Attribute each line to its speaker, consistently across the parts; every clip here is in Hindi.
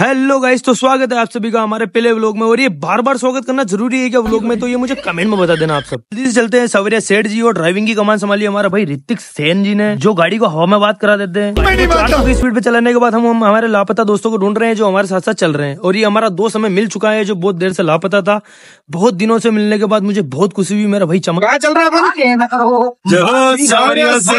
Speaker 1: हेलो गाइस तो स्वागत है आप सभी का हमारे पहले व्लॉग में और ये बार बार स्वागत करना जरूरी है क्या व्लॉग में तो ये मुझे कमेंट में बता देना आप सब जल्दी से चलते हैं सवेरिया सेठ जी और ड्राइविंग की कमान संभाली हमारा भाई ऋतिक सेन जी ने जो गाड़ी को हवा में बात करा देते हैं तो की स्पीड पे चलाने के बाद हम हमारे लापता दोस्तों को ढूंढ रहे हैं जो हमारे साथ साथ चल रहे हैं और ये हमारा दोस्त हमें मिल चुका है जो बहुत देर से लापता था बहुत दिनों से मिलने के बाद मुझे बहुत खुशी हुई मेरा भाई चमक चल रहा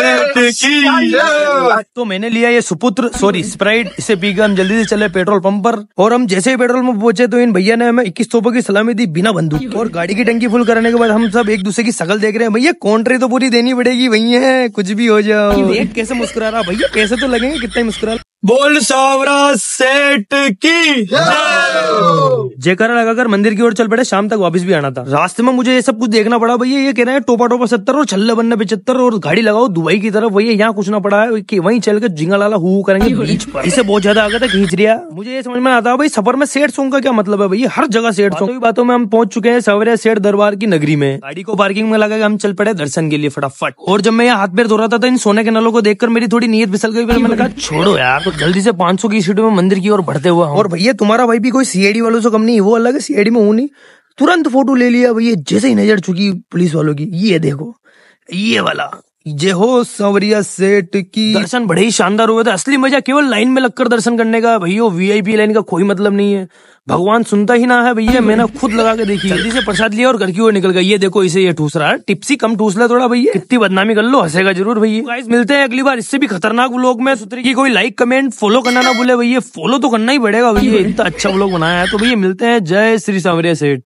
Speaker 1: है तो मैंने लिया ये सुपुत्र सॉरी स्प्राइट इसे पी हम जल्दी से चले पेट्रोल पंप पर और हम जैसे ही पेट्रोल पंप पहुंचे तो इन भैया ने हमें इक्कीस तोपों की सलामी दी बिना बंदूक और गाड़ी की टंकी फुल करने के बाद हम सब एक दूसरे की शकल देख रहे हैं भैया कॉन्ट्री तो पूरी देनी पड़ेगी वही है कुछ भी हो जाओ कैसे मुस्कुरा रहा भैया कैसे तो लगेंगे कितने मुस्कुरा बोल सावरा सेठ की जयकारा लगाकर मंदिर की ओर चल पड़े शाम तक वापस भी आना था रास्ते में मुझे ये सब कुछ देखना पड़ा भैया ये कह रहे हैं टोपा टोपा सत्तर और छल्ले बनने पिछहत्तर और गाड़ी लगाओ दुबई की तरफ भैया यहाँ कुछ ना पड़ा है कि वहीं चल के जिंगा लाला हु करेंगे बीच पर इसे बहुत ज्यादा आगे तक खींच रिया मुझे ये समझ में आता है भाई सफर में सेठ सोंग का क्या मतलब है भैया हर जगह सेठ सोंग बातों में हम पहुंच चुके हैं सवेरे सेठ दरबार की नगरी में गाड़ी को पार्किंग में लगा हम चल पड़े दर्शन के लिए फटाफट और जब मैं यहाँ हाथ पैर धो रहा था तो इन सोने के नलों को देखकर मेरी थोड़ी नीयत फिसल गई मैंने कहा छोड़ो यार जल्दी से 500 की सीटों में मंदिर की ओर बढ़ते हुआ और भैया तुम्हारा भाई भी कोई सीआईडी वालों से कम नहीं वो अलग है सीआईडी में हूँ नहीं तुरंत फोटो ले लिया भैया जैसे ही नजर चुकी पुलिस वालों की ये देखो ये वाला ये हो सवरिया सेठ की दर्शन बड़े ही शानदार हुए थे असली मजा केवल लाइन में लगकर दर्शन करने का भैया वीआईपी लाइन का कोई मतलब नहीं है भगवान सुनता ही ना है भैया मैंने खुद लगा के देखी जल्दी से प्रसाद लिया और घर की ओर निकल गई ये देखो इसे ये ठूस रहा है टिप्सी कम ठूस ला थोड़ा भैया कितनी बदनामी कर लो हंसेगा जरूर भैया गाइस तो मिलते हैं अगली बार इससे भी खतरनाक व्लॉग में सुतरी की कोई लाइक कमेंट फॉलो करना ना भूले भैया फॉलो तो करना ही पड़ेगा भैया इतना अच्छा व्लॉग बनाया है तो भैया मिलते हैं जय श्री सावरिया सेठ